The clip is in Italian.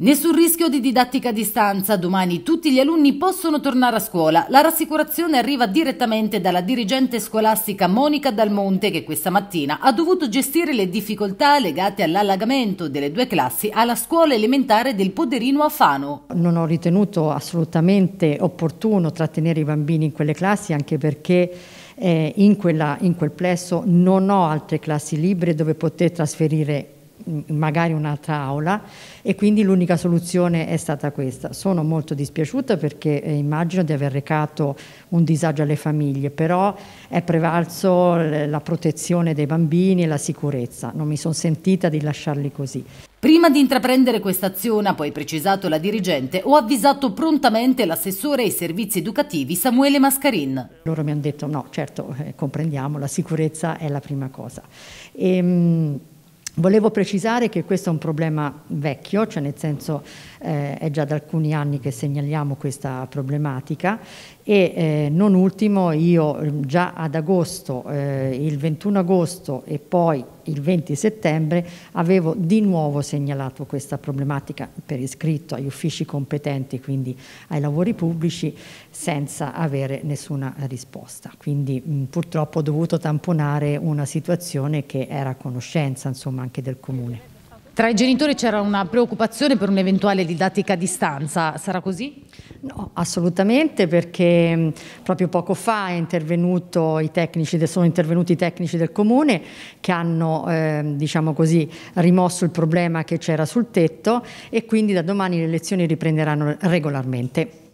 Nessun rischio di didattica a distanza, domani tutti gli alunni possono tornare a scuola. La rassicurazione arriva direttamente dalla dirigente scolastica Monica Dalmonte che questa mattina ha dovuto gestire le difficoltà legate all'allagamento delle due classi alla scuola elementare del Poderino a Fano. Non ho ritenuto assolutamente opportuno trattenere i bambini in quelle classi anche perché eh, in, quella, in quel plesso non ho altre classi libere dove poter trasferire magari un'altra aula e quindi l'unica soluzione è stata questa. Sono molto dispiaciuta perché eh, immagino di aver recato un disagio alle famiglie, però è prevalso eh, la protezione dei bambini e la sicurezza, non mi sono sentita di lasciarli così. Prima di intraprendere questa azione, ha poi precisato la dirigente, ho avvisato prontamente l'assessore ai servizi educativi Samuele Mascarin. Loro mi hanno detto no, certo, eh, comprendiamo, la sicurezza è la prima cosa. E, ehm, Volevo precisare che questo è un problema vecchio, cioè nel senso eh, è già da alcuni anni che segnaliamo questa problematica e eh, non ultimo io ehm, già ad agosto, eh, il 21 agosto e poi il 20 settembre avevo di nuovo segnalato questa problematica per iscritto agli uffici competenti, quindi ai lavori pubblici, senza avere nessuna risposta. Quindi mh, purtroppo ho dovuto tamponare una situazione che era a conoscenza, insomma, anche del Comune. Tra i genitori c'era una preoccupazione per un'eventuale didattica a distanza, sarà così? No, assolutamente perché mm, proprio poco fa tecnici, sono intervenuti i tecnici del comune che hanno eh, diciamo così, rimosso il problema che c'era sul tetto e quindi da domani le lezioni riprenderanno regolarmente.